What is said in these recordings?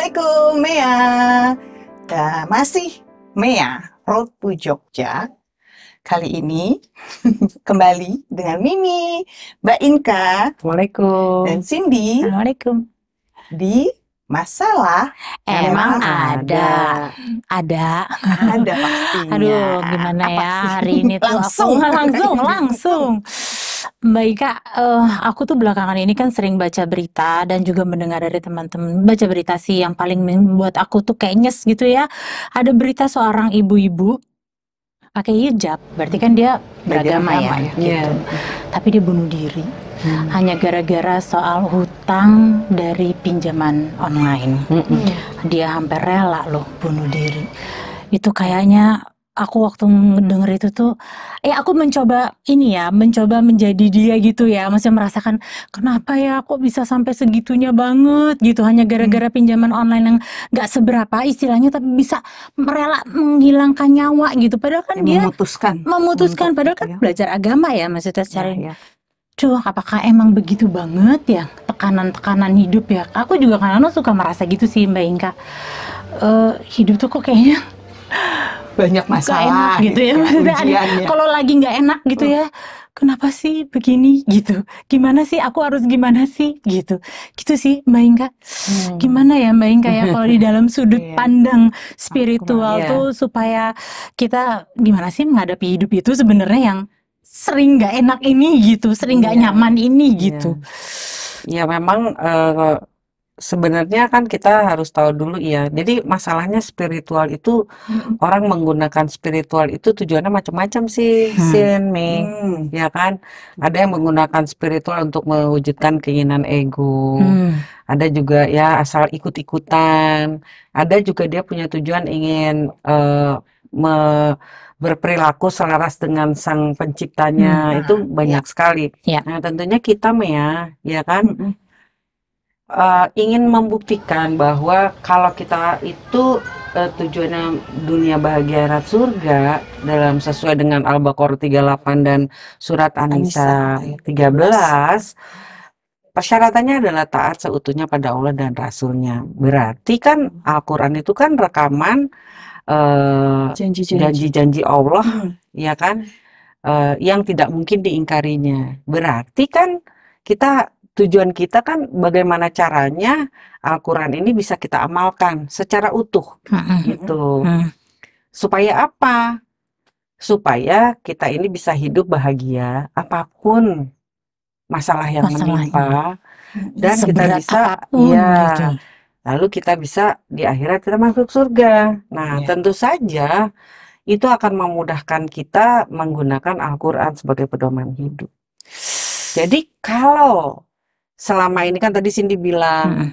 Assalamualaikum Mea. Da, masih Mea, Road to Jogja. Kali ini kembali dengan Mimi, Mbak Inka. Assalamualaikum. Dan Cindy. Assalamualaikum. Di masalah emang, ada. ada ada ada pastinya aduh gimana ya hari ini tuh langsung langsung langsung Mbak Ika, uh, aku tuh belakangan ini kan sering baca berita dan juga mendengar dari teman-teman baca berita sih yang paling membuat aku tuh kayak nyes gitu ya. Ada berita seorang ibu-ibu pakai hijab, berarti kan dia beragama ya, ya gitu. Yeah. Tapi dia bunuh diri hmm. hanya gara-gara soal hutang dari pinjaman online. Hmm. Dia hampir rela loh bunuh diri. Itu kayaknya aku waktu denger itu tuh eh aku mencoba ini ya, mencoba menjadi dia gitu ya. Masih merasakan kenapa ya aku bisa sampai segitunya banget gitu hanya hmm. gara-gara pinjaman online yang nggak seberapa istilahnya tapi bisa rela menghilangkan nyawa gitu. Padahal kan ya, dia memutuskan memutuskan padahal gitu kan ya. belajar agama ya maksudnya cari. ya, ya. apakah emang begitu banget ya tekanan-tekanan hidup ya? Aku juga kadang-kadang suka merasa gitu sih Mbak Inka. Uh, hidup tuh kok kayaknya banyak masalah enak gitu, gitu ya ya, ya. kalau lagi nggak enak gitu ya kenapa sih begini gitu gimana sih aku harus gimana sih gitu gitu sih Mbak Inga hmm. gimana ya Mbak Inga ya kalau di dalam sudut yeah. pandang spiritual iya. tuh supaya kita gimana sih menghadapi hidup itu sebenarnya yang sering nggak enak ini gitu sering nggak yeah. nyaman ini iya. gitu yeah. ya memang uh, sebenarnya kan kita harus tahu dulu ya. Jadi masalahnya spiritual itu hmm. orang menggunakan spiritual itu tujuannya macam-macam sih, hmm. Sin, Ming, hmm. ya kan? Ada yang menggunakan spiritual untuk mewujudkan keinginan ego. Hmm. Ada juga ya asal ikut-ikutan. Ada juga dia punya tujuan ingin uh, me berperilaku selaras dengan sang penciptanya hmm. itu ya. banyak ya. sekali. Ya. Nah, tentunya kita ya, ya kan? Hmm uh, ingin membuktikan bahwa kalau kita itu uh, tujuannya dunia bahagia rat surga dalam sesuai dengan Al-Baqarah 38 dan surat An-Nisa 13 persyaratannya adalah taat seutuhnya pada Allah dan Rasulnya. Berarti kan Al-Quran itu kan rekaman eh, janji-janji uh, Allah, hmm. ya kan, uh, yang tidak mungkin diingkarinya. Berarti kan kita tujuan kita kan bagaimana caranya Al-Quran ini bisa kita amalkan secara utuh gitu supaya apa supaya kita ini bisa hidup bahagia apapun masalah yang Masalahnya. menimpa dan Seberat kita bisa apapun, iya. gitu. lalu kita bisa di akhirat kita masuk surga nah ya. tentu saja itu akan memudahkan kita menggunakan Al-Quran sebagai pedoman hidup jadi kalau selama ini kan tadi Cindy bilang hmm.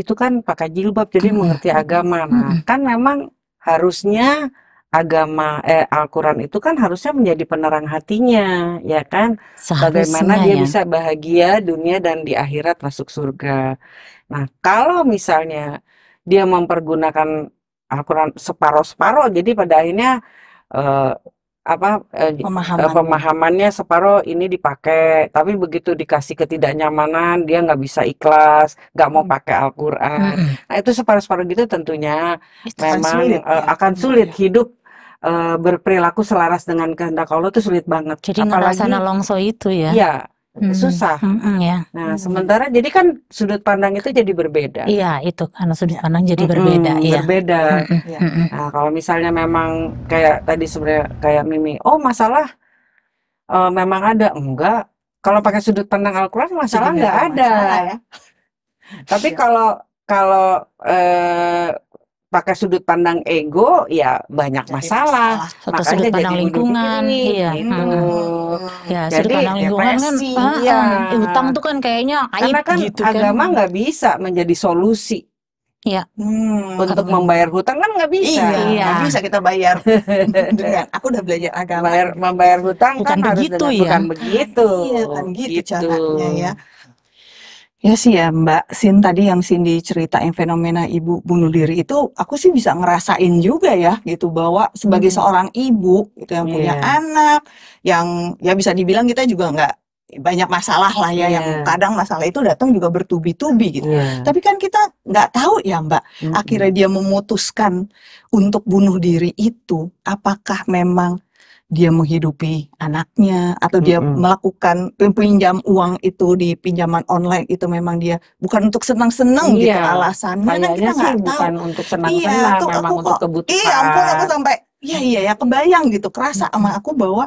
itu kan pakai jilbab jadi hmm. mengerti agama. Nah, hmm. kan memang harusnya agama eh Al-Qur'an itu kan harusnya menjadi penerang hatinya, ya kan? Seharusnya, Bagaimana dia ya. bisa bahagia dunia dan di akhirat masuk surga. Nah, kalau misalnya dia mempergunakan Al-Qur'an separoh-separoh jadi pada akhirnya eh, apa eh, eh, pemahamannya. pemahamannya separuh ini dipakai tapi begitu dikasih ketidaknyamanan dia nggak bisa ikhlas nggak mau hmm. pakai Al-Qur'an hmm, hmm. nah itu separuh-separuh gitu tentunya itu memang akan sulit, eh, ya? akan iya. sulit hidup uh, berperilaku selaras dengan kehendak Allah itu sulit banget. Jadi apalagi ngerasa itu ya. Iya, hmm. susah. Hmm, ya. Nah, hmm. sementara jadi kan sudut pandang itu jadi berbeda. Iya, itu karena sudut pandang jadi hmm, berbeda. Hmm, iya. Berbeda. Hmm, ya. hmm. Nah, kalau misalnya memang kayak tadi sebenarnya kayak Mimi, oh masalah uh, memang ada enggak? Kalau pakai sudut pandang Al-Quran masalah enggak iya, ada. Masalah, ya. Tapi iya. kalau kalau eh pakai sudut pandang ego ya banyak masalah, masalah. atau sudut pandang jadi lingkungan ini, iya hmm. ya jadi, sudut pandang lingkungan kan, depresi, kan ya. eh, utang tuh kan kayaknya aib karena kan gitu kan. agama nggak bisa menjadi solusi Iya. Hmm, untuk membayar hutang kan nggak bisa. Iya. Nggak iya. bisa kita bayar. dengan, aku udah belajar agama. Bayar, membayar hutang bukan kan begitu, harus dengan, ya? bukan begitu. Iya, kan gitu, gitu caranya ya. Ya sih ya Mbak Sin tadi yang Cindy ceritain fenomena ibu bunuh diri itu aku sih bisa ngerasain juga ya gitu bahwa sebagai hmm. seorang ibu gitu yang yeah. punya iya. anak yang ya bisa dibilang kita juga nggak banyak masalah lah ya yeah. yang iya. kadang masalah itu datang juga bertubi-tubi gitu. Yeah. Tapi kan kita nggak tahu ya Mbak, -hmm. akhirnya dia memutuskan untuk bunuh diri itu apakah memang dia menghidupi anaknya atau dia mm -hmm. melakukan pinjam uang itu di pinjaman online itu memang dia bukan untuk senang-senang iya. gitu alasannya kan kita nggak tahu bukan untuk senang-senang iya, memang aku untuk iya, kebutuhan iya ampun aku sampai iya iya ya kebayang gitu kerasa mm -hmm. sama aku bahwa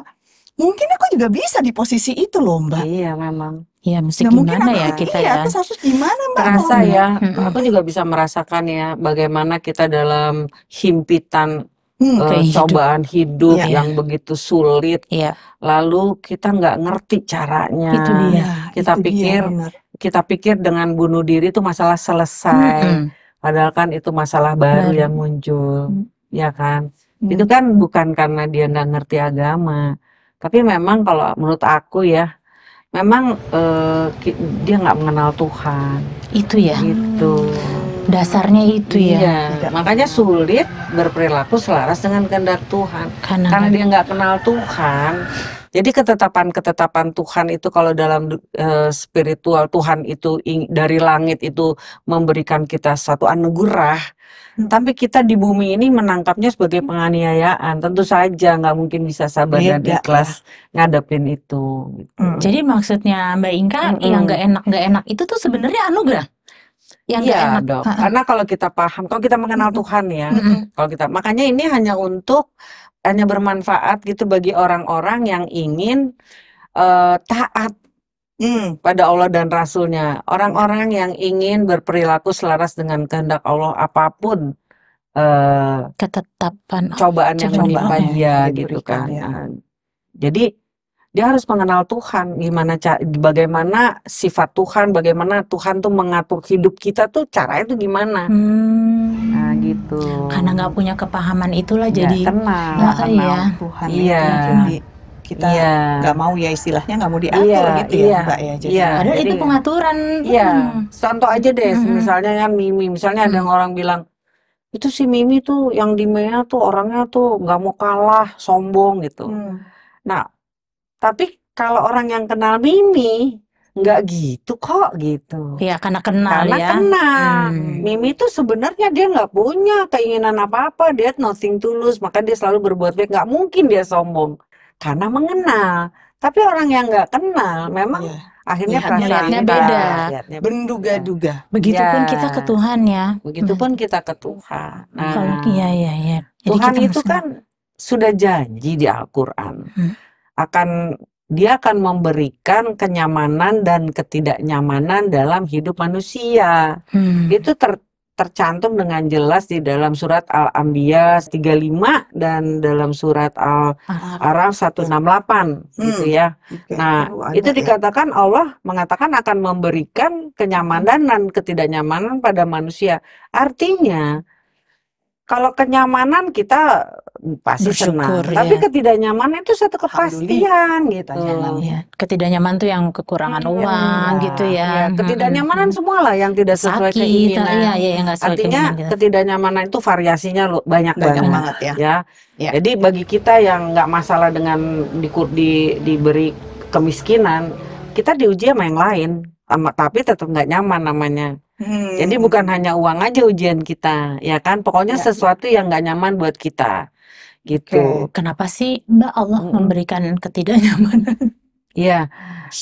mungkin aku juga bisa di posisi itu loh mbak iya memang Iya, mesti nah, gimana aku, ya kita iya, ya? Terus harus gimana mbak? Terasa ya, aku juga bisa merasakan ya bagaimana kita dalam himpitan hmm, uh, cobaan hidup, hidup iya. yang begitu sulit. Ya. Lalu kita nggak ngerti caranya. Itu dia. Iya, kita itu pikir dia, kita pikir dengan bunuh diri itu masalah selesai. Hmm. Padahal kan itu masalah baru hmm. yang muncul, hmm. ya kan? Hmm. Itu kan bukan karena dia nggak ngerti agama. Tapi memang kalau menurut aku ya, memang uh, dia nggak mengenal Tuhan. Itu ya. Gitu dasarnya itu ya. Iya, Tidak. makanya sulit berperilaku selaras dengan kehendak Tuhan. Karena, Karena kan dia nggak kenal Tuhan. Jadi ketetapan-ketetapan Tuhan itu kalau dalam uh, spiritual Tuhan itu ing, dari langit itu memberikan kita satu anugerah, hmm. tapi kita di bumi ini menangkapnya sebagai penganiayaan. Tentu saja nggak mungkin bisa sabar Beda. dan ikhlas ngadepin itu. Gitu. Hmm. Jadi maksudnya Mbak Inka hmm. yang nggak enak nggak enak itu tuh sebenarnya anugerah yang iya, iya enak. dok. Karena kalau kita paham, kalau kita mengenal -hmm. Tuhan ya, -hmm. kalau kita makanya ini hanya untuk hanya bermanfaat gitu bagi orang-orang yang ingin uh, taat Hmm, pada Allah dan Rasulnya. Orang-orang yang ingin berperilaku selaras dengan kehendak Allah apapun uh, ketetapan cobaan yang menimpa dia gitu ya. kan. Ya. jadi dia harus mengenal Tuhan gimana bagaimana sifat Tuhan bagaimana Tuhan tuh mengatur hidup kita tuh caranya tuh gimana hmm. nah gitu karena nggak punya kepahaman itulah iya, ya, jadi kenal, ya, kenal ya. Tuhan iya. itu jadi kita iya. nggak mau ya istilahnya nggak mau diatur ya, gitu ya ya mbak ya jadi ya. padahal jadi, itu pengaturan iya hmm. contoh aja deh hmm. misalnya kan Mimi misalnya hmm. ada orang bilang itu si Mimi tuh yang di Mea tuh orangnya tuh nggak mau kalah sombong gitu hmm. nah tapi kalau orang yang kenal Mimi nggak gitu kok gitu. Iya karena kenal karena ya. kenal. Hmm. Mimi tuh sebenarnya dia nggak punya keinginan apa-apa. Dia nothing tulus. Maka dia selalu berbuat baik. Nggak mungkin dia sombong. Karena mengenal. Tapi orang yang nggak kenal memang yeah. akhirnya ya, perasaannya beda. beda. Benduga-duga. Begitupun ya. kita iya. ke Tuhan ya. Begitupun kita ke Tuhan. Nah, Kalau iya iya iya. Jadi Tuhan itu kan sudah janji di Al-Qur'an. Hmm akan dia akan memberikan kenyamanan dan ketidaknyamanan dalam hidup manusia. Hmm. Itu ter, tercantum dengan jelas di dalam surat Al-Anbiya 35 dan dalam surat Al-Araf 168 hmm. gitu ya. Okay. Nah, oh, itu ya. dikatakan ya. Allah mengatakan akan memberikan kenyamanan dan ketidaknyamanan pada manusia. Artinya kalau kenyamanan kita pasti Bersyukur, senang, ya. tapi ketidaknyamanan itu satu kepastian gitu. Ya. Ketidaknyaman itu yang kekurangan hmm, uang ya, gitu ya. ya. Ketidaknyamanan hmm, semua lah yang tidak sesuai sakit, keinginan. Iya, iya, yang sesuai Artinya keinginan, gitu. ketidaknyamanan itu variasinya lo banyak, banyak banget ya. ya. ya. Jadi bagi kita yang nggak masalah dengan di, di, diberi kemiskinan, kita diuji sama yang lain, tapi tetap nggak nyaman namanya. Hmm. Jadi bukan hanya uang aja ujian kita, ya kan? Pokoknya ya. sesuatu yang nggak nyaman buat kita, gitu. Okay. Kenapa sih Mbak Allah hmm. memberikan ketidaknyamanan? Ya,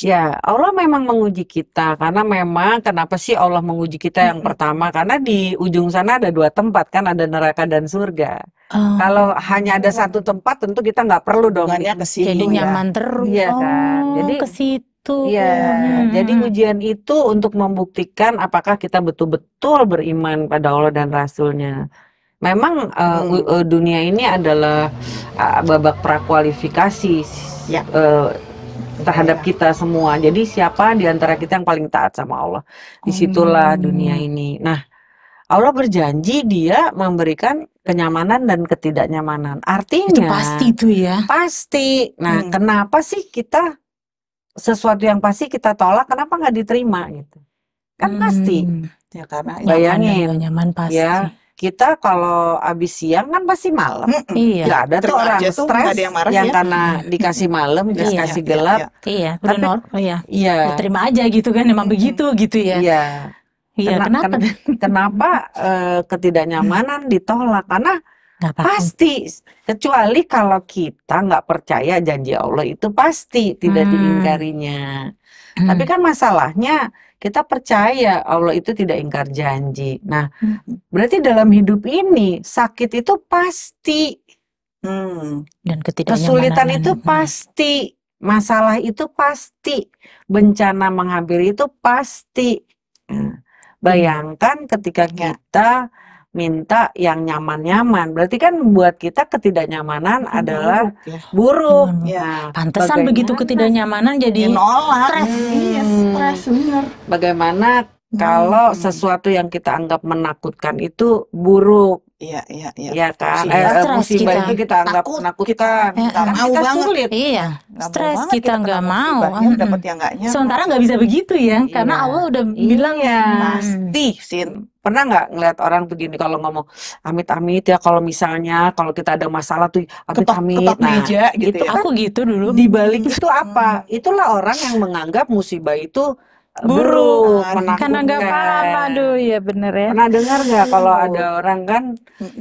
ya Allah memang menguji kita karena memang kenapa sih Allah menguji kita yang pertama? Karena di ujung sana ada dua tempat kan, ada neraka dan surga. Oh. Kalau hanya ada satu tempat, tentu kita nggak perlu dong. Jadi ya? nyaman terus. Iya kan. Oh, Jadi ke situ gitu. Iya, hmm. jadi ujian itu untuk membuktikan apakah kita betul-betul beriman pada Allah dan Rasulnya. Memang eh, hmm. uh, dunia ini adalah uh, babak prakualifikasi ya. uh, terhadap ya. kita semua. Jadi siapa di antara kita yang paling taat sama Allah? Disitulah hmm. dunia ini. Nah, Allah berjanji Dia memberikan kenyamanan dan ketidaknyamanan. Artinya itu pasti itu ya. Pasti. Nah, hmm. kenapa sih kita sesuatu yang pasti kita tolak kenapa nggak diterima gitu kan hmm. pasti ya karena bayangin nyaman pasti ya kita kalau habis siang kan pasti malam iya nggak ada tuh orang stres yang, marah, yang ya? karena dikasih malam iya. dikasih iya, gelap iya, iya. iya tapi oh, iya. iya ya, terima aja gitu kan emang begitu gitu ya iya Iya, kenapa? kenapa uh, ketidaknyamanan ditolak? Karena Gak pasti kecuali kalau kita nggak percaya janji Allah itu pasti tidak hmm. diingkarinya hmm. tapi kan masalahnya kita percaya Allah itu tidak ingkar janji nah hmm. berarti dalam hidup ini sakit itu pasti hmm. dan kesulitan hmm. itu pasti masalah itu pasti bencana menghampiri itu pasti hmm. bayangkan ketika iya. kita ya minta yang nyaman-nyaman. Berarti kan buat kita ketidaknyamanan buruk, adalah ya. buruk. Hmm. Ya. Pantesan Bagaimana? begitu ketidaknyamanan iya, jadi nolak. Stres. Iya, stres benar. Bagaimana kalau hmm. sesuatu yang kita anggap menakutkan itu buruk Iya iya iya. Iya kan? Ya, Eh, iya. stres musibah kita. itu kita anggap takut, Nakut, Kita, kita, mau kita banget. Sulit. Iya. Gak stres banget, kita nggak mau. mm Dapat yang nggaknya. Sementara nggak bisa begitu ya, iya. karena Allah udah iya. bilang ya. Pasti sin. Pernah nggak ngeliat orang begini kalau ngomong amit-amit ya kalau misalnya kalau kita ada masalah tuh amit-amit. Ketok, ketok nah, meja gitu. gitu ya. Kan. Aku gitu dulu. Di balik itu apa? Itulah orang yang menganggap musibah itu buruk, buruk karena nggak paham aduh ya bener ya pernah dengar nggak hmm. kalau ada orang kan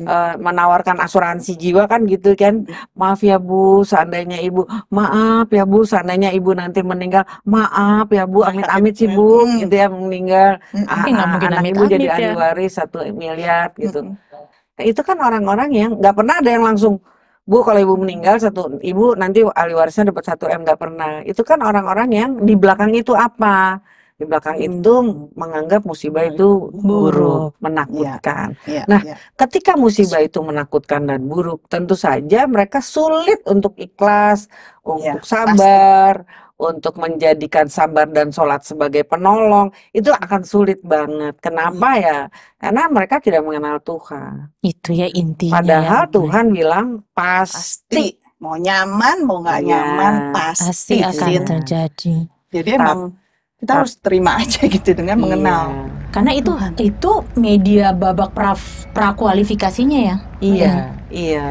uh, menawarkan asuransi jiwa kan gitu kan maaf ya bu seandainya ibu maaf ya bu seandainya ibu nanti meninggal maaf ya bu amit amit sih ya. bu hmm. gitu ya meninggal ah, mungkin, ah, mungkin anak ibu jadi ya. ahli waris satu miliar gitu nah, itu kan orang-orang yang nggak pernah ada yang langsung Bu kalau ibu meninggal satu ibu nanti ahli warisnya dapat satu m nggak pernah itu kan orang-orang yang di belakang itu apa di belakang hmm. itu menganggap musibah itu buruk, menakutkan. Ya, ya, nah, ya. ketika musibah itu menakutkan dan buruk, tentu saja mereka sulit untuk ikhlas, iya, untuk ya, sabar, pasti. untuk menjadikan sabar dan sholat sebagai penolong. Itu akan sulit banget. Kenapa hmm. ya? Karena mereka tidak mengenal Tuhan. Itu ya intinya. Ya, Padahal Tuhan bilang pasti, pasti. mau nyaman, mau nggak ya, nyaman pasti, pasti akan terjadi. Jadi emang kita harus terima aja gitu dengan iya. mengenal karena itu Tuhan. itu media babak pra pra kualifikasinya ya iya hmm. iya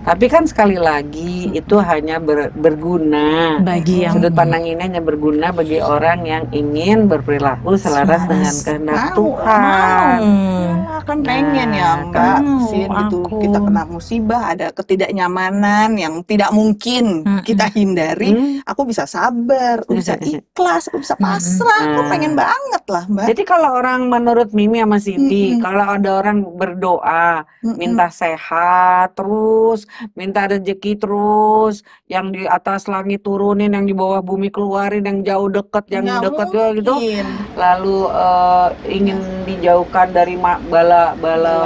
tapi kan sekali lagi itu hanya ber, berguna bagi yang sudut pandang ini hanya berguna bagi orang yang ingin berperilaku selaras dengan kehendak Tuhan. Mau kan pengen ya Mbak nah, kan. Sin oh, gitu kita kena musibah ada ketidaknyamanan yang tidak mungkin kita hindari aku bisa sabar aku bisa ikhlas aku bisa pasrah aku pengen banget lah Mbak jadi kalau orang menurut Mimi sama Siti, kalau ada orang berdoa minta sehat terus minta rezeki terus yang di atas langit turunin yang di bawah bumi keluarin yang jauh deket yang deket juga gitu, gitu lalu uh, ingin dijauhkan dari bala bala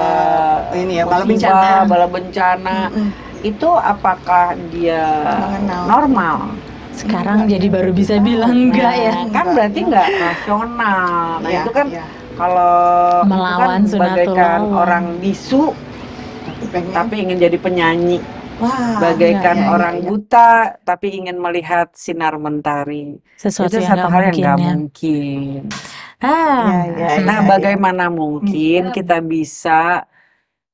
ini ya bala bencana bala bencana mm -hmm. itu apakah dia Mengenal. normal sekarang enggak. jadi baru bisa bilang enggak, enggak ya kan berarti enggak rasional nah, ya, itu kan ya. kalau kan melawan kan orang bisu tapi, tapi ingin jadi penyanyi Wah, bagaikan iya, iya, orang iya. buta tapi ingin melihat sinar mentari. Sesuatu itu yang satu hal yang nggak mungkin. Ah, iya, iya, nah iya, iya. bagaimana iya. mungkin iya. kita bisa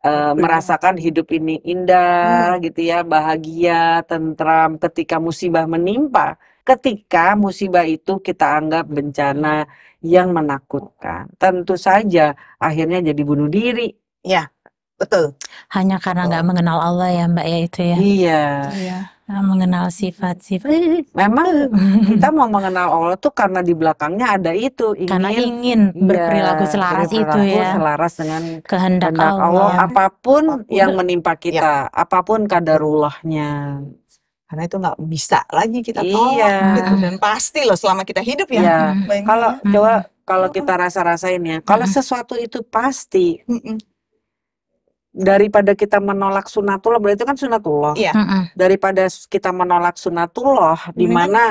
uh, merasakan hidup ini indah, iya. gitu ya, bahagia, tentram ketika musibah menimpa, ketika musibah itu kita anggap bencana yang menakutkan. Tentu saja akhirnya jadi bunuh diri. Ya Betul. Hanya karena nggak mengenal Allah ya Mbak ya itu ya. Iya. Iya. Nah, mengenal sifat-sifat. Memang kita mau mengenal Allah tuh karena di belakangnya ada itu ingin karena ingin iya, berperilaku selaras berperilaku itu ya. selaras dengan kehendak, Allah. Allah apapun, Apu. yang menimpa iya. kita, ya. apapun kadarullahnya karena itu nggak bisa lagi kita iya. tolak iya. gitu. dan pasti loh selama kita hidup ya, ya. kalau hmm. coba kalau kita rasa-rasain ya kalau hmm. sesuatu itu pasti daripada kita menolak sunatullah berarti kan sunatullah yeah. mm -hmm. daripada kita menolak sunatullah di kan mana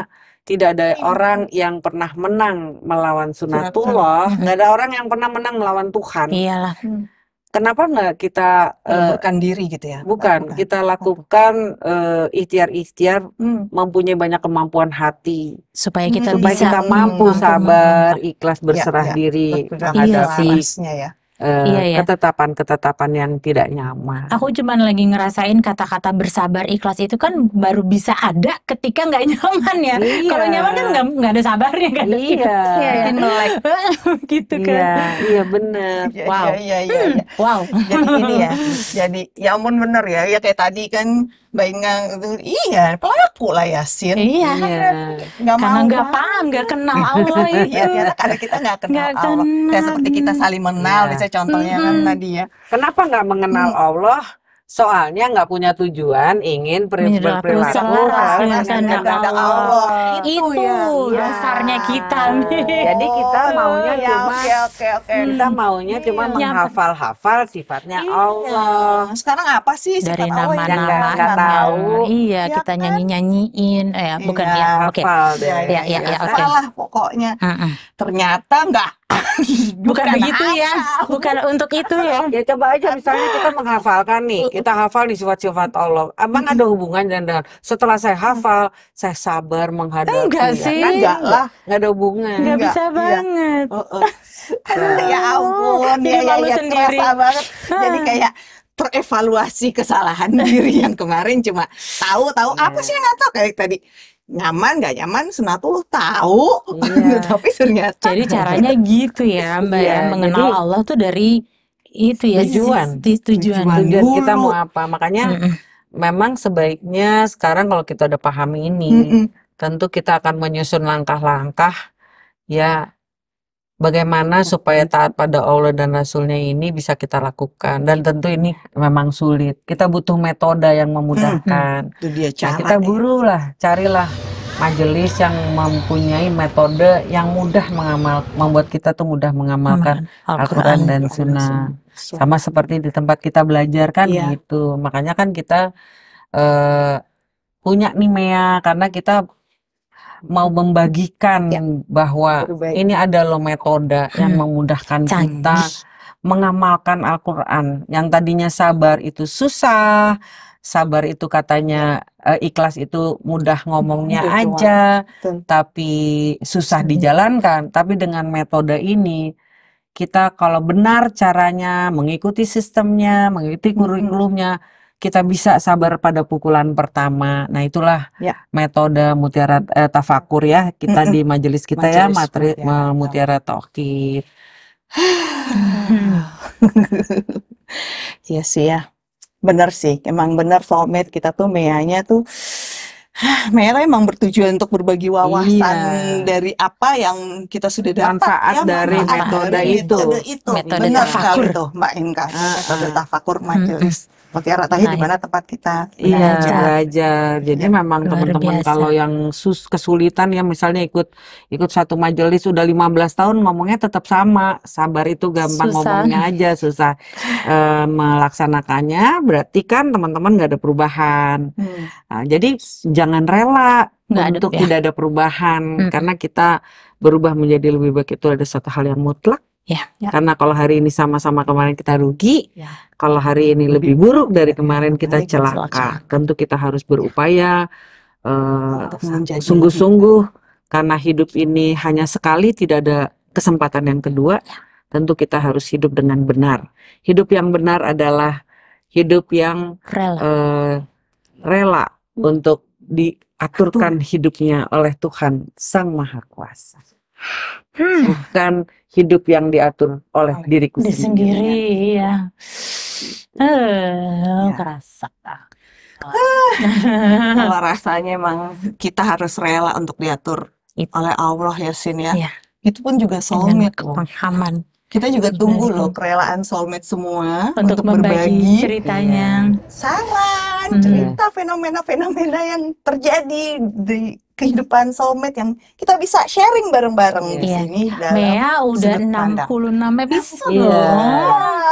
tidak ada iya. orang yang pernah menang melawan sunatullah nggak ada orang yang pernah menang melawan Tuhan iyalah hmm. kenapa nggak kita bukan eh, uh, diri gitu ya bukan, bukan. kita lakukan uh, ikhtiar-ikhtiar hmm. mempunyai banyak kemampuan hati supaya hmm. kita supaya bisa, kita mampu sabar ikhlas iya, iya. berserah ya, ya. diri menghadapi. iya, ya. Eh, iya, iya, ketetapan-ketetapan yang tidak nyaman. Aku cuman lagi ngerasain kata-kata bersabar ikhlas itu kan baru bisa ada ketika nggak nyaman ya. Iya. Kalau nyaman kan nggak ada sabarnya kan. Iya. Melek. Iya, iya, gitu kan. Iya, iya benar. Wow. Iya, iya, iya, iya. Hmm. Wow. Jadi ini ya. Jadi ya ampun bener ya. Ya kayak tadi kan Mbak Inga iya pelaku lah Yasin iya, iya. nggak mau karena nggak paham nggak kenal Allah iya, itu ya, karena kita nggak kenal gak Allah kenal. kayak seperti kita saling mengenal iya. bisa contohnya mm -hmm. kan tadi ya kenapa nggak mengenal mm. Allah soalnya nggak punya tujuan ingin berperilaku akan kan kehendak Allah itu, itu ya, iya. dasarnya ya. kita oh, jadi kita maunya oh. cuma okay, okay, okay. kita hmm. maunya hmm. cuma iya, menghafal-hafal sifatnya iya. Allah sekarang apa sih sifat dari nama-nama yang nama, nggak tahu iya ya, kita kan? nyanyi-nyanyiin eh bukan iya, iya ya, ya, ya oke okay. ya ya ya, ya, ya, ya, ya, ya, ya, ya, ya, ya, ya, ya, ya, ya, ya, ya, ya, bukan, bukan begitu ya. apa. ya, bukan untuk itu ya. Ya coba aja misalnya kita menghafalkan nih, kita hafal di sifat-sifat Allah. Abang ada hubungan dan dengan setelah saya hafal, saya sabar menghadapi. Enggak ya. sih, kan enggak lah, enggak ada hubungan. Enggak, enggak bisa iya. banget. Ya, oh, oh. ya ampun, ya, ya, ya, sendiri. banget. Jadi kayak terevaluasi kesalahan diri yang kemarin cuma tahu-tahu apa iya. sih yang nggak tahu kayak tadi nyaman gak nyaman senatul tahu iya. tapi ternyata jadi caranya gitu ya mbak iya, ya mengenal jadi, Allah tuh dari itu ya tujuan tujuan, tujuan, tujuan kita mau apa makanya mm -mm. memang sebaiknya sekarang kalau kita udah pahami ini mm -mm. tentu kita akan menyusun langkah-langkah ya bagaimana iya. supaya taat pada Allah dan Rasulnya ini bisa kita lakukan dan tentu ini memang sulit kita butuh metode yang hmm, hmm. memudahkan hmm, itu dia nah, cara nah, kita burulah ya. carilah majelis yang mempunyai metode yang mudah mengamal membuat kita tuh mudah mengamalkan Al-Quran dan Sunnah sama seperti di tempat kita belajar kan ya. gitu makanya kan kita uh, punya mea karena kita mau hmm. membagikan ya. bahwa Berbaik. ini ada loh metode yang hmm. memudahkan Canggih. kita mengamalkan Al-Qur'an. Yang tadinya sabar itu susah, sabar itu katanya uh, ikhlas itu mudah ngomongnya Betul. aja, Betul. tapi susah hmm. dijalankan. Tapi dengan metode ini kita kalau benar caranya, mengikuti sistemnya, mengikuti hmm. kurikulumnya, hmm kita bisa sabar pada pukulan pertama. Nah, itulah ya. metode mutiara eh, tafakur ya. Kita mm -mm. di majelis kita ya, majelis ya materi ya, mutiara toki. Iya sih ya. Benar sih. Emang benar soulmate kita tuh meanya tuh Merah emang bertujuan untuk berbagi wawasan iya. dari apa yang kita sudah dapat manfaat ya, dari manfaat metode, dari itu. metode itu. Metode Benar sekali tuh Mbak Inka, uh, metode tafakur majelis. Uh, seperti Arak Tahir nah, di mana tempat kita iya belajar. Iya, jadi ya. memang teman-teman kalau yang sus kesulitan ya misalnya ikut ikut satu majelis sudah 15 tahun ngomongnya tetap sama. Sabar itu gampang susah. ngomongnya aja susah e, melaksanakannya. Berarti kan teman-teman nggak ada perubahan. Hmm. Nah, jadi jangan rela nggak untuk ada, ya. tidak ada perubahan hmm. karena kita berubah menjadi lebih baik itu ada satu hal yang mutlak Ya, ya. Karena kalau hari ini sama-sama kemarin kita rugi, ya. kalau hari ini lebih buruk dari kemarin kita celaka. celaka. Tentu kita harus berupaya eh, sungguh-sungguh uh, karena hidup ini hanya sekali, tidak ada kesempatan yang kedua. Ya. Tentu kita harus hidup dengan benar. Hidup yang benar adalah hidup yang rela, uh, rela hmm. untuk diaturkan Atur. hidupnya oleh Tuhan Sang Maha Kuasa hmm. bukan hidup yang diatur oleh diriku Di ya. sendiri. Iya. Uh, ya. kerasa. Oh. Kalau rasanya emang kita harus rela untuk diatur It. oleh Allah ya Sin ya. ya. Itu pun juga soulmate penghaman. Kita juga iya. tunggu loh kerelaan soulmate semua untuk, untuk berbagi, ceritanya. Ya. Salah kan hmm. cerita fenomena-fenomena yang terjadi di kehidupan soulmate yang kita bisa sharing bareng-bareng yeah. di iya. sini. Iya. Dalam Mea udah 66 episode yeah. loh.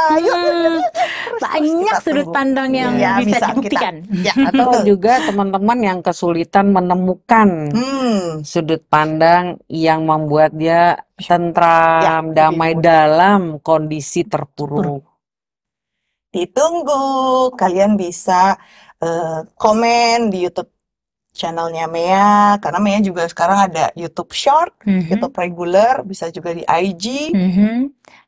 Hmm. Banyak sudut pandang iya. hmm. yang yeah, bisa, bisa dibuktikan. ya, atau juga teman-teman yang kesulitan menemukan hmm. sudut pandang yang membuat dia tentram, ya, damai ya. dalam kondisi terpuruk. Ditunggu, kalian bisa uh, komen di YouTube channelnya Mea karena Mea juga sekarang ada YouTube Short, mm -hmm. YouTube regular, bisa juga di IG, mm -hmm.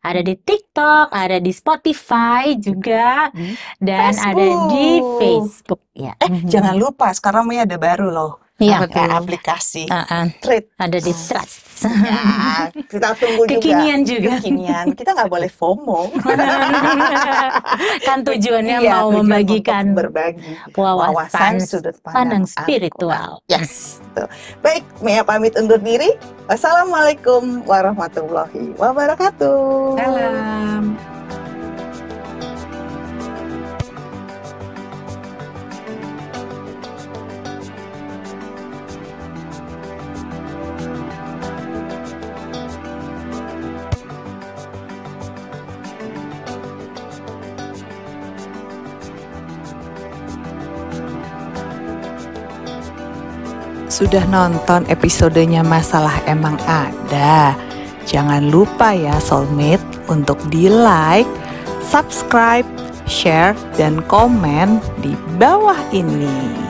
ada di TikTok, ada di Spotify juga, mm -hmm. dan Facebook. ada di Facebook. Ya. Eh mm -hmm. jangan lupa sekarang Mea ada baru loh Iya, ya, aplikasi uh, uh, Ada di ah. trust. Ya, kita tunggu juga. Kekinian juga. Kekinian. Kita nggak boleh FOMO. kan tujuannya iya, mau membagikan berbagi wawasan, wawasan sudut pandang, pandang spiritual. yes. Baik, Mia pamit undur diri. assalamualaikum warahmatullahi wabarakatuh. Salam. sudah nonton episodenya Masalah Emang Ada. Jangan lupa ya soulmate untuk di like, subscribe, share, dan komen di bawah ini.